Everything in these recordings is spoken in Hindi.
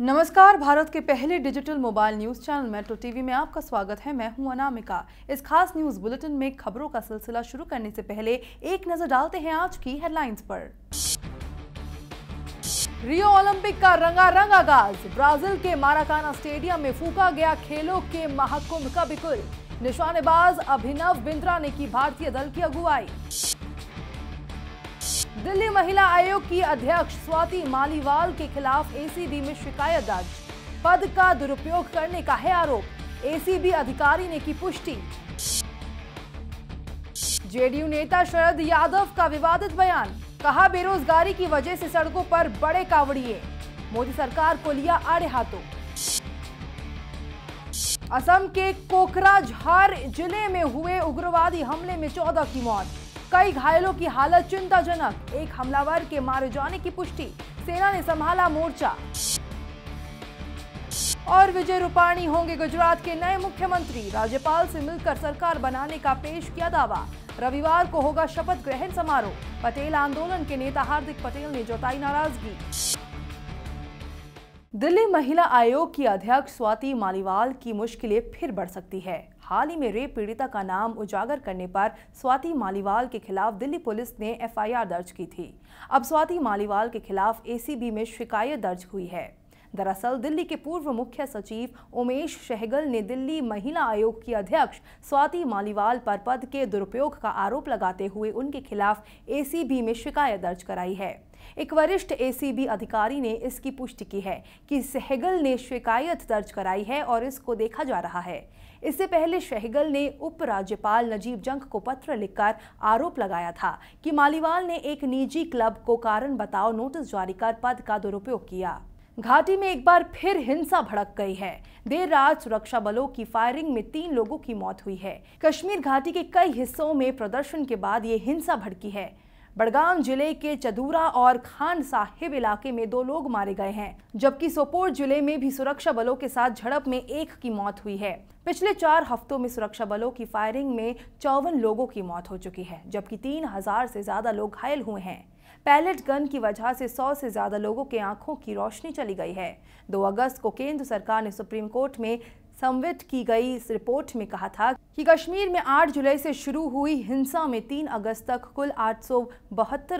नमस्कार भारत के पहले digital mobile news channel Metro TV में आपका स्वागत है मैं हूं अनामिका इस खास न्यूज बुलेटिन में खबरों का सिलसिला शुरू करने से पहले एक नजर डालते हैं आज की हेडलाइंस पर रियो ओलंपिक का रंगारंग आगाज ब्राजील के माराकाना स्टेडियम में फूका गया खेलों के महाकुंभ का बिकुल निशानेबाज अभिनव बिंद्रा ने की भारतीय दल की अगुवाई दिल्ली महिला आयोग की अध्यक्ष स्वाति मालीवाल के खिलाफ एसीबी में शिकायत दर्ज पद का दुरुपयोग करने का है आरोप एसीबी अधिकारी ने की पुष्टि जेडीयू नेता शरद यादव का विवादित बयान कहा बेरोजगारी की वजह से सड़कों पर बड़े कावड़िए मोदी सरकार को लिया आड़े हाथों असम के कोकराझार जिले में हुए उग्रवादी हमले में चौदह की मौत कई घायलों की हालत चिंताजनक एक हमलावर के मारे जाने की पुष्टि सेना ने संभाला मोर्चा और विजय रूपाणी होंगे गुजरात के नए मुख्यमंत्री राज्यपाल से मिलकर सरकार बनाने का पेश किया दावा रविवार को होगा शपथ ग्रहण समारोह पटेल आंदोलन के नेता हार्दिक पटेल ने जताई नाराजगी दिल्ली महिला आयोग की अध्यक्ष स्वाति मालीवाल की मुश्किलें फिर बढ़ सकती है हाल ही में रेप पीड़िता का नाम उजागर करने पर स्वाति मालीवाल के खिलाफ दिल्ली पुलिस ने एफआईआर दर्ज की थी अब स्वाति मालीवाल के खिलाफ एसीबी में शिकायत दर्ज हुई है दरअसल दिल्ली के पूर्व मुख्य सचिव उमेश शहगल ने दिल्ली महिला आयोग की अध्यक्ष स्वाति मालीवाल पर पद के दुरुपयोग का आरोप लगाते हुए उनके खिलाफ एसीबी में शिकायत दर्ज कराई है एक वरिष्ठ एसीबी अधिकारी ने इसकी पुष्टि की है कि सहगल ने शिकायत दर्ज कराई है और इसको देखा जा रहा है इससे पहले शहगल ने उपराज्यपाल नजीब जंग को पत्र लिखकर आरोप लगाया था कि मालीवाल ने एक निजी क्लब को कारण बताओ नोटिस जारी कर पद का दुरुपयोग किया घाटी में एक बार फिर हिंसा भड़क गई है देर रात सुरक्षा बलों की फायरिंग में तीन लोगों की मौत हुई है कश्मीर घाटी के कई हिस्सों में प्रदर्शन के बाद ये हिंसा भड़की है बड़गाम जिले के चदूरा और खान साहिब इलाके में दो लोग मारे गए हैं जबकि सोपोर जिले में भी सुरक्षा बलों के साथ झड़प में एक की मौत हुई है पिछले चार हफ्तों में सुरक्षा बलों की फायरिंग में चौवन लोगों की मौत हो चुकी है जबकि तीन हजार से ज्यादा लोग घायल हुए हैं पैलेट गन की वजह से सौ से ज़्यादा लोगों के आंखों की रोशनी चली गई है दो अगस्त को केंद्र सरकार ने सुप्रीम कोर्ट में संवित की गई इस रिपोर्ट में कहा था कि कश्मीर में 8 जुलाई से शुरू हुई हिंसा में 3 अगस्त तक कुल आठ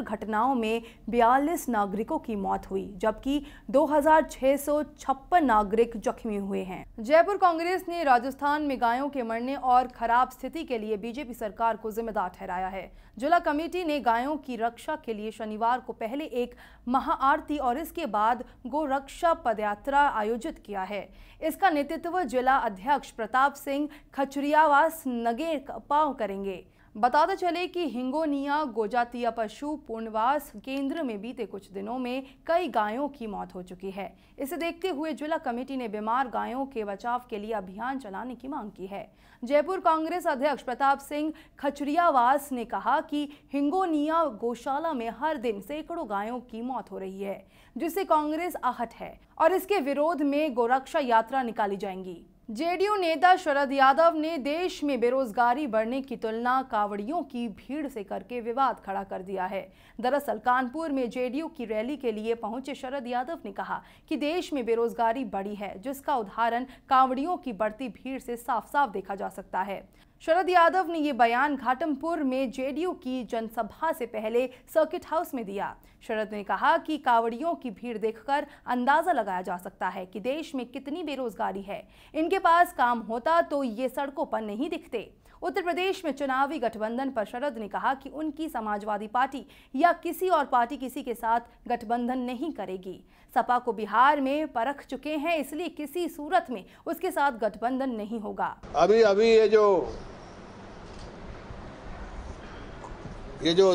घटनाओं में 42 नागरिकों की मौत हुई जबकि 2,656 नागरिक जख्मी हुए हैं जयपुर कांग्रेस ने राजस्थान में गायों के मरने और खराब स्थिति के लिए बीजेपी सरकार को जिम्मेदार ठहराया है जिला कमेटी ने गायों की रक्षा के लिए शनिवार को पहले एक महाआरती और इसके बाद गोरक्षा पदयात्रा आयोजित किया है इसका नेतृत्व जिला अध्यक्ष प्रताप सिंह खचरियावास पास नगे पाव करेंगे बताते चले कि हिंगोनिया गोजातिया पशु पुनवास केंद्र में बीते कुछ दिनों में कई गायों की मौत हो चुकी है इसे देखते हुए जिला कमेटी ने बीमार गायों के बचाव के लिए अभियान चलाने की मांग की है जयपुर कांग्रेस अध्यक्ष प्रताप सिंह खचरियावास ने कहा कि हिंगोनिया गौशाला में हर दिन सैकड़ों गायों की मौत हो रही है जिससे कांग्रेस आहट है और इसके विरोध में गोरक्षा यात्रा निकाली जाएंगी जेडीयू नेता शरद यादव ने देश में बेरोजगारी बढ़ने की तुलना कावड़ियों की भीड़ से करके विवाद खड़ा कर दिया है दरअसल कानपुर में जेडीयू की रैली के लिए पहुंचे शरद यादव ने कहा कि देश में बेरोजगारी बढ़ी है जिसका उदाहरण कावड़ियों की बढ़ती भीड़ से साफ साफ देखा जा सकता है शरद यादव ने ये बयान घाटमपुर में जेडीयू की जनसभा से पहले सर्किट हाउस में दिया शरद ने कहा कि कावड़ियों की भीड़ देखकर अंदाजा लगाया जा सकता है कि देश में कितनी बेरोजगारी है इनके पास काम होता तो ये सड़कों पर नहीं दिखते उत्तर प्रदेश में चुनावी गठबंधन पर शरद ने कहा कि उनकी समाजवादी पार्टी या किसी और पार्टी किसी के साथ गठबंधन नहीं करेगी सपा को बिहार में परख चुके हैं इसलिए किसी सूरत में उसके साथ गठबंधन नहीं होगा अभी अभी ये जो ये जो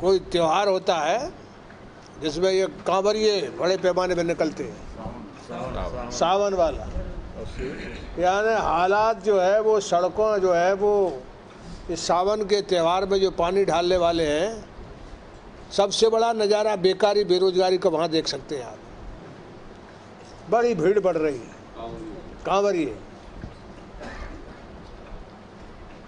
कोई त्योहार होता है जिसमें ये कांवरिए बड़े पैमाने में निकलते हैं सावन वाला यानी हालात जो है वो सड़कों जो है वो इस सावन के त्यौहार में जो पानी ढालने वाले हैं सबसे बड़ा नज़ारा बेकारी बेरोजगारी का वहाँ देख सकते हैं आप बड़ी भीड़ बढ़ रही है कांवरी है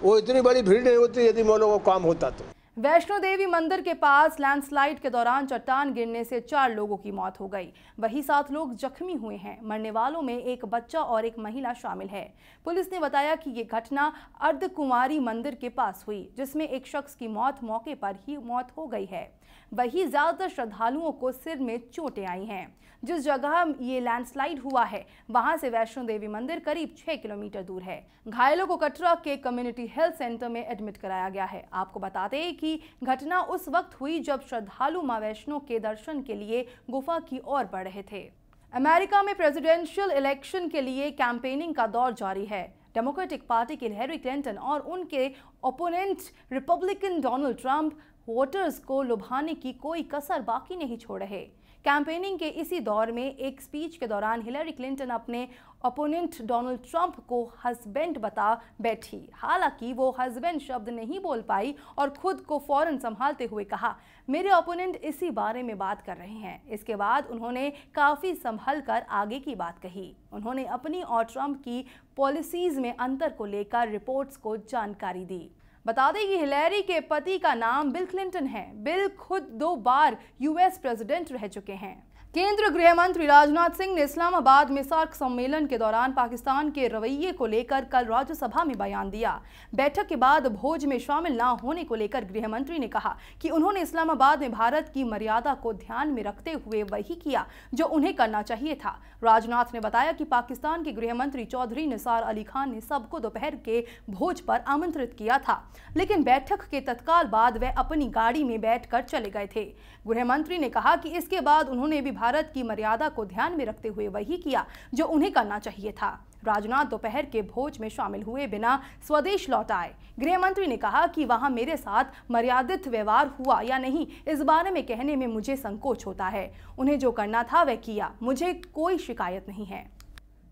वो इतनी बड़ी भीड़ नहीं होती यदि मोलों को काम होता तो वैष्णो देवी मंदिर के पास लैंडस्लाइड के दौरान चट्टान गिरने से चार लोगों की मौत हो गई वही सात लोग जख्मी हुए हैं मरने वालों में एक बच्चा और एक महिला शामिल है पुलिस ने बताया कि ये घटना अर्धकुमारी मंदिर के पास हुई जिसमें एक शख्स की मौत मौके पर ही मौत हो गई है वही ज्यादातर श्रद्धालुओं को सिर में चोटें आई हैं जिस जगह ये लैंडस्लाइड हुआ है वहां से वैष्णो देवी मंदिर करीब छह किलोमीटर दूर है घायलों को कटरा के कम्युनिटी हेल्थ सेंटर में एडमिट कराया गया है आपको दें कि थी घटना उस वक्त हुई जब श्रद्धालु माँ वैष्णो के दर्शन के लिए गुफा की ओर बढ़ रहे थे अमेरिका में प्रेसिडेंशियल इलेक्शन के लिए कैंपेनिंग का दौर जारी है डेमोक्रेटिक पार्टी के हेरी क्लिंटन और उनके opponent Republican Donald Trump voters को लुभाने की कोई कसर बाकी नहीं छोड़ रहे कैंपेनिंग के इसी दौर में एक स्पीच के दौरान हिलरी क्लिंटन अपने अपोनेंट डोनाल्ड ट्रंप को हस्बैंड बता बैठी हालांकि वो हस्बैंड शब्द नहीं बोल पाई और खुद को फौरन संभालते हुए कहा मेरे ओपोनेंट इसी बारे में बात कर रहे हैं इसके बाद उन्होंने काफ़ी संभल कर आगे की बात कही उन्होंने अपनी और ट्रंप की पॉलिसीज़ में अंतर को लेकर रिपोर्ट्स को जानकारी दी बता दें कि हिलैरी के पति का नाम बिल क्लिंटन है बिल खुद दो बार यूएस प्रेसिडेंट रह चुके हैं केंद्रीय गृह मंत्री राजनाथ सिंह ने इस्लामाबाद में सार्क सम्मेलन के दौरान पाकिस्तान के रवैये को लेकर कल राज्यसभा में बयान दिया बैठक के बाद भोज में शामिल न होने को लेकर गृह मंत्री ने कहा कि उन्होंने इस्लामाबाद में भारत की मर्यादा को ध्यान में रखते हुए वही किया जो उन्हें करना चाहिए था राजनाथ ने बताया कि पाकिस्तान के गृह मंत्री चौधरी निसार अली खान ने सबको दोपहर के भोज पर आमंत्रित किया था लेकिन बैठक के तत्काल बाद वह अपनी गाड़ी में बैठ चले गए थे गृह मंत्री ने कहा कि इसके बाद उन्होंने भी भारत की मर्यादा को ध्यान में रखते हुए वही किया जो उन्हें करना चाहिए था राजनाथ दोपहर के भोज में शामिल हुए बिना स्वदेश लौट आए गृह मंत्री ने कहा कि वहां मेरे साथ मर्यादित व्यवहार हुआ या नहीं इस बारे में कहने में मुझे संकोच होता है उन्हें जो करना था वह किया मुझे कोई शिकायत नहीं है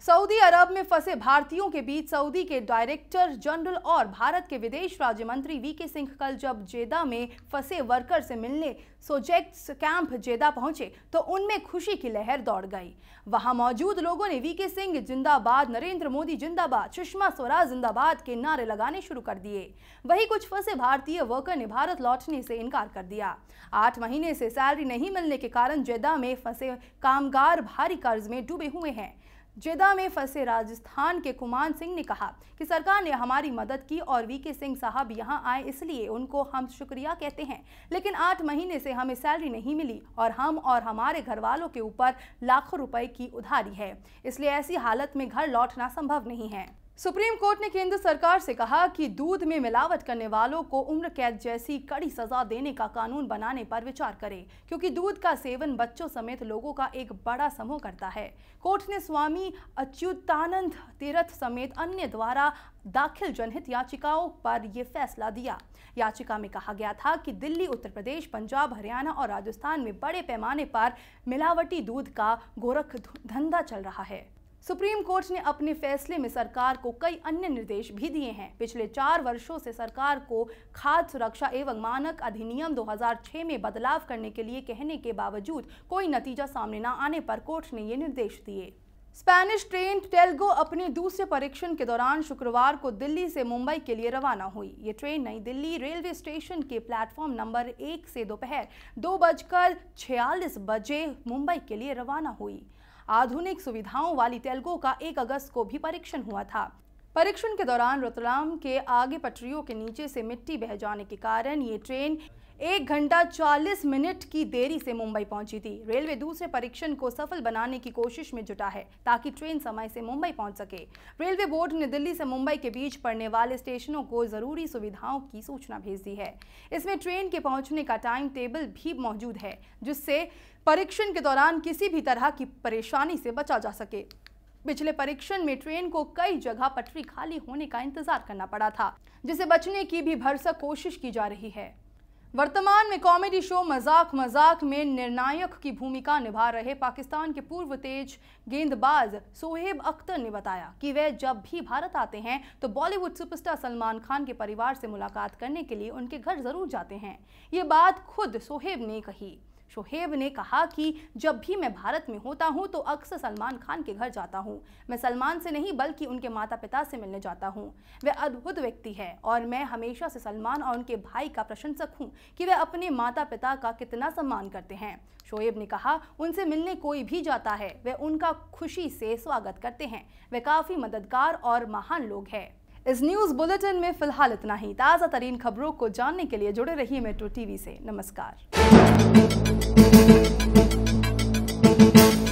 सऊदी अरब में फंसे भारतीयों के बीच सऊदी के डायरेक्टर जनरल और भारत के विदेश राज्य मंत्री वी के सिंह कल जब जेदा में फंसे वर्कर से मिलने सोजेक्ट्स कैंप जेदा पहुंचे तो उनमें खुशी की लहर दौड़ गई वहां मौजूद लोगों ने वी के सिंह जिंदाबाद नरेंद्र मोदी जिंदाबाद सुषमा स्वराज जिंदाबाद के नारे लगाने शुरू कर दिए वही कुछ फंसे भारतीय वर्कर ने भारत लौटने से इनकार कर दिया आठ महीने से सैलरी नहीं मिलने के कारण जेदा में फंसे कामगार भारी कर्ज में डूबे हुए हैं जेदा में फंसे राजस्थान के कुमान सिंह ने कहा कि सरकार ने हमारी मदद की और वी के सिंह साहब यहाँ आए इसलिए उनको हम शुक्रिया कहते हैं लेकिन आठ महीने से हमें सैलरी नहीं मिली और हम और हमारे घर वालों के ऊपर लाखों रुपए की उधारी है इसलिए ऐसी हालत में घर लौटना संभव नहीं है सुप्रीम कोर्ट ने केंद्र सरकार से कहा कि दूध में मिलावट करने वालों को उम्र कैद जैसी कड़ी सजा देने का कानून बनाने पर विचार करे क्योंकि दूध का सेवन बच्चों समेत लोगों का एक बड़ा समूह करता है कोर्ट ने स्वामी अच्युतानंद तीर्थ समेत अन्य द्वारा दाखिल जनहित याचिकाओं पर यह फैसला दिया याचिका में कहा गया था कि दिल्ली उत्तर प्रदेश पंजाब हरियाणा और राजस्थान में बड़े पैमाने पर मिलावटी दूध का गोरख धंधा चल रहा है सुप्रीम कोर्ट ने अपने फैसले में सरकार को कई अन्य निर्देश भी दिए हैं पिछले चार वर्षों से सरकार को खाद्य सुरक्षा एवं मानक अधिनियम 2006 में बदलाव करने के लिए कहने के बावजूद कोई नतीजा सामने न आने पर कोर्ट ने ये निर्देश दिए स्पेनिश ट्रेन टेल्गो अपने दूसरे परीक्षण के दौरान शुक्रवार को दिल्ली से मुंबई के लिए रवाना हुई ये train Nai Delhi railway station के प्लेटफॉर्म नंबर एक से दोपहर दो बजकर छियालीस बजे मुंबई के लिए रवाना हुई आधुनिक सुविधाओं वाली तेलगो का एक अगस्त को भी परीक्षण हुआ था परीक्षण के दौरान रतलाम के आगे पटरियों के नीचे से मिट्टी बह जाने के कारण ये ट्रेन एक घंटा 40 मिनट की देरी से मुंबई पहुंची थी रेलवे दूसरे परीक्षण को सफल बनाने की कोशिश में जुटा है ताकि ट्रेन समय से मुंबई पहुंच सके रेलवे बोर्ड ने दिल्ली से मुंबई के बीच पड़ने वाले स्टेशनों को जरूरी सुविधाओं की सूचना भेज दी है इसमें ट्रेन के पहुंचने का टाइम टेबल भी मौजूद है जिससे परीक्षण के दौरान किसी भी तरह की परेशानी से बचा जा सके पिछले परीक्षण में ट्रेन को कई जगह पटरी खाली होने का इंतजार करना पड़ा था जिसे बचने की भी भरसक कोशिश की जा रही है वर्तमान में कॉमेडी शो मजाक मजाक में निर्णायक की भूमिका निभा रहे पाकिस्तान के पूर्व तेज गेंदबाज सोहेब अख्तर ने बताया कि वे जब भी भारत आते हैं तो बॉलीवुड सुपरस्टार सलमान खान के परिवार से मुलाकात करने के लिए उनके घर जरूर जाते हैं ये बात खुद सोहेब ने कही शोहेब ने कहा कि जब भी मैं भारत में होता हूँ तो अक्सर सलमान खान के घर जाता हूँ मैं सलमान से नहीं बल्कि उनके माता पिता से मिलने जाता हूँ वह अद्भुत व्यक्ति है और मैं हमेशा से सलमान और उनके भाई का प्रशंसक हूँ कि वह अपने माता पिता का कितना सम्मान करते हैं शोएब ने कहा उनसे मिलने कोई भी जाता है वे उनका खुशी से स्वागत करते हैं वे काफ़ी मददगार और महान लोग हैं इस न्यूज़ बुलेटिन में फिलहाल इतना ही ताज़ा तरीन खबरों को जानने के लिए जुड़े रहिए मेट्रो टीवी से नमस्कार Thank you.